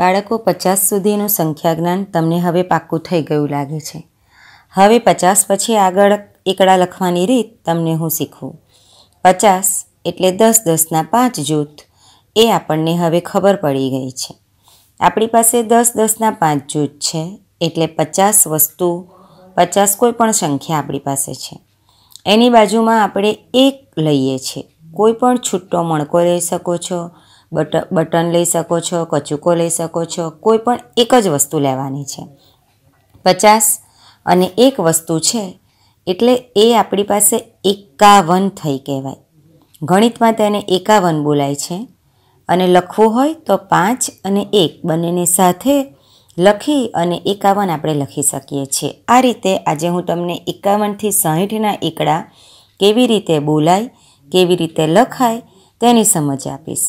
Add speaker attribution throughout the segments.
Speaker 1: બાળકો પચાસ સુધીનું સંખ્યા જ્ઞાન તમને હવે પાક્કું થઈ ગયું લાગે છે હવે પચાસ પછી આગળ એકડા લખવાની રીત તમને હું શીખું પચાસ એટલે દસ દસના પાંચ જૂથ એ આપણને હવે ખબર પડી ગઈ છે આપણી પાસે દસ દસના પાંચ જૂથ છે એટલે પચાસ વસ્તુ પચાસ કોઈ પણ સંખ્યા આપણી પાસે છે એની બાજુમાં આપણે એક લઈએ છીએ કોઈ પણ છૂટો મણકો લઈ શકો છો બટ બટન લઈ શકો છો કચુકો લઈ શકો છો કોઈ પણ એક જ વસ્તુ લેવાની છે પચાસ અને એક વસ્તુ છે એટલે એ આપણી પાસે એકાવન થઈ કહેવાય ગણિતમાં તેને એકાવન બોલાય છે અને લખવું હોય તો પાંચ અને એક બંનેને સાથે લખી અને એકાવન આપણે લખી શકીએ છીએ આ રીતે આજે હું તમને એકાવનથી સાહીઠના એકડા કેવી રીતે બોલાય કેવી રીતે લખાય તેની સમજ આપીશ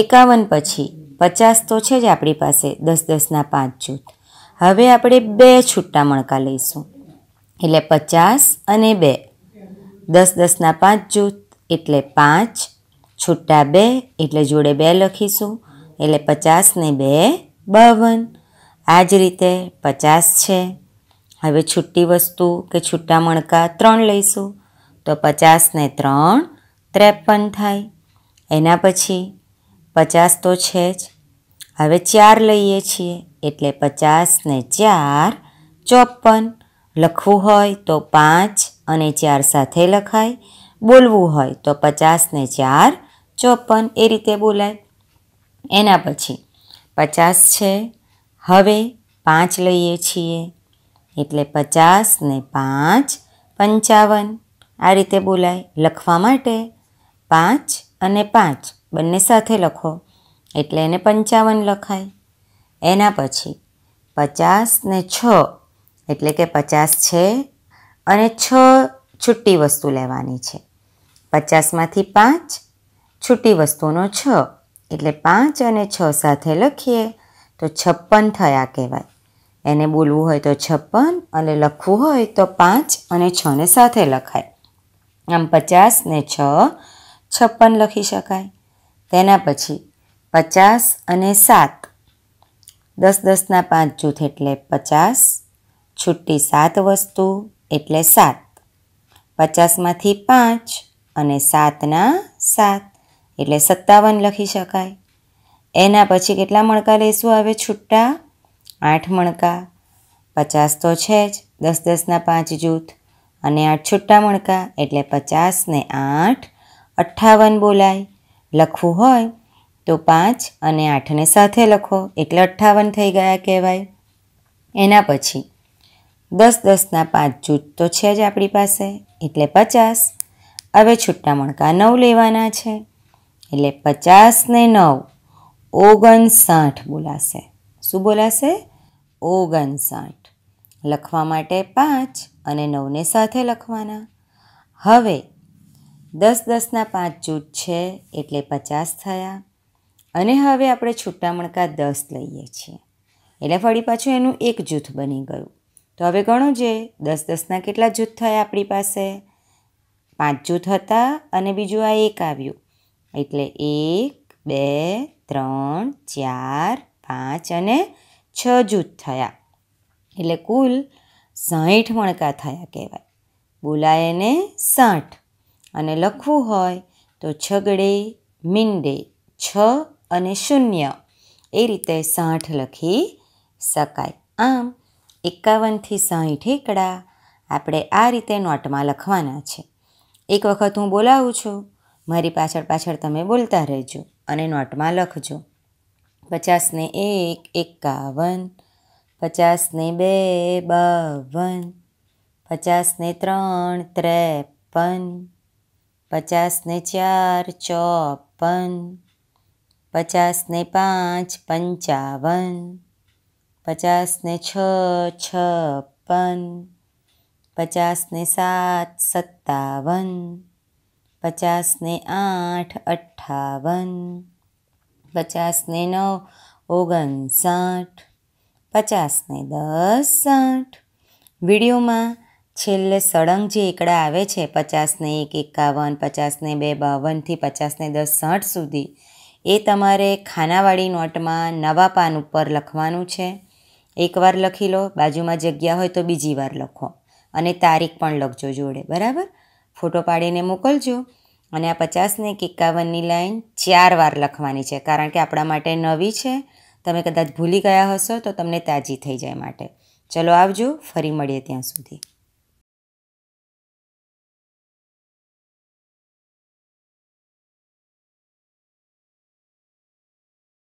Speaker 1: એકાવન પછી પચાસ તો છે જ આપણી પાસે દસ દસના પાંચ જૂથ હવે આપણે બે છૂટા મણકા લઈશું એટલે પચાસ અને બે દસ દસના પાંચ જૂથ એટલે પાંચ છૂટા બે એટલે જોડે બે લખીશું એટલે પચાસ ને બે બાવન આ જ રીતે પચાસ છે હવે છૂટી વસ્તુ કે છૂટા મણકા ત્રણ લઈશું તો પચાસ ને ત્રણ ત્રેપન થાય એના પછી પચાસ તો છે જ હવે ચાર લઈએ છીએ એટલે પચાસને ચાર ચોપન લખવું હોય તો પાંચ અને ચાર સાથે લખાય બોલવું હોય તો પચાસને ચાર ચોપન એ રીતે બોલાય એના પછી પચાસ છે હવે પાંચ લઈએ છીએ એટલે પચાસ ને પાંચ પંચાવન આ રીતે બોલાય લખવા માટે પાંચ અને પાંચ બંને સાથે લખો એટલે એને પંચાવન લખાય એના પછી પચાસ ને છ એટલે કે પચાસ છે અને છ છૂટી વસ્તુ લેવાની છે પચાસમાંથી પાંચ છૂટી વસ્તુનો છ એટલે પાંચ અને છ સાથે લખીએ તો છપ્પન થયા કહેવાય એને બોલવું હોય તો છપ્પન અને લખવું હોય તો પાંચ અને છને સાથે લખાય આમ પચાસ ને છ છપ્પન લખી શકાય તેના પછી પચાસ અને સાત દસ દસના પાંચ જૂથ એટલે પચાસ છૂટી સાત વસ્તુ એટલે સાત પચાસમાંથી પાંચ અને સાતના સાત એટલે સત્તાવન લખી શકાય એના પછી કેટલા મણકા લઈશું હવે છુટ્ટા આઠ મણકા પચાસ તો છે જ દસ દસના પાંચ જૂથ અને આઠ છુટ્ટા મણકા એટલે પચાસને આઠ અઠ્ઠાવન બોલાય લખવું હોય તો પાંચ અને આઠને સાથે લખો એટલે અઠ્ઠાવન થઈ ગયા કહેવાય એના પછી દસ દસના પાંચ જૂથ તો છે જ આપણી પાસે એટલે પચાસ હવે છૂટા મણકા નવ લેવાના છે એટલે પચાસ ને નવ ઓગણસાઠ બોલાશે શું બોલાશે ઓગણસાઠ લખવા માટે પાંચ અને નવને સાથે લખવાના હવે દસ દસના પાંચ જૂથ છે એટલે પચાસ થયા અને હવે આપણે છૂટા મણકા દસ લઈએ છીએ એટલે ફરી પાછું એનું એક જૂથ બની ગયું તો હવે ગણો જે દસ દસના કેટલા જૂથ થયા આપણી પાસે પાંચ જૂથ હતા અને બીજું આ એક આવ્યું એટલે એક બે ત્રણ ચાર પાંચ અને છ જૂથ થયા એટલે કુલ સાઠ મણકા થયા કહેવાય બોલાય એને સાઠ અને લખવું હોય તો છગડે મીંડે છ અને શૂન્ય એ રીતે સાઠ લખી શકાય આમ એકાવનથી સાઠ એકડા આપણે આ રીતે નોટમાં લખવાના છે એક વખત હું બોલાવું છું મારી પાછળ પાછળ તમે બોલતા રહેજો અને નોટમાં લખજો પચાસને એક એકાવન પચાસને બે બાવન પચાસને ત્રણ ત્રેપન પચાસને ચાર ચોપન પચાસને પાંચ પંચાવન પચાસને છ છપ્પન પચાસને સાત સત્તાવન પચાસને આઠ અઠ્ઠાવન પચાસને નવ ઓગણસાઠ પચાસને દસ સાઠ વિડીયોમાં છેલ્લે સળંગ જે એકડા આવે છે પચાસને એક એકાવન પચાસને બે બાવનથી પચાસને દસ સાઠ સુધી એ તમારે ખાનાવાળી નોટમાં નવા પાન ઉપર લખવાનું છે એકવાર લખી લો બાજુમાં જગ્યા હોય તો બીજી વાર લખો અને તારીખ પણ લખજો જોડે બરાબર ફોટો પાડીને મોકલજો અને આ પચાસને એક એકાવનની લાઈન ચાર વાર લખવાની છે કારણ કે આપણા માટે નવી છે તમે કદાચ ભૂલી ગયા હશો તો તમને તાજી થઈ જાય માટે ચલો આવજો ફરી મળીએ ત્યાં સુધી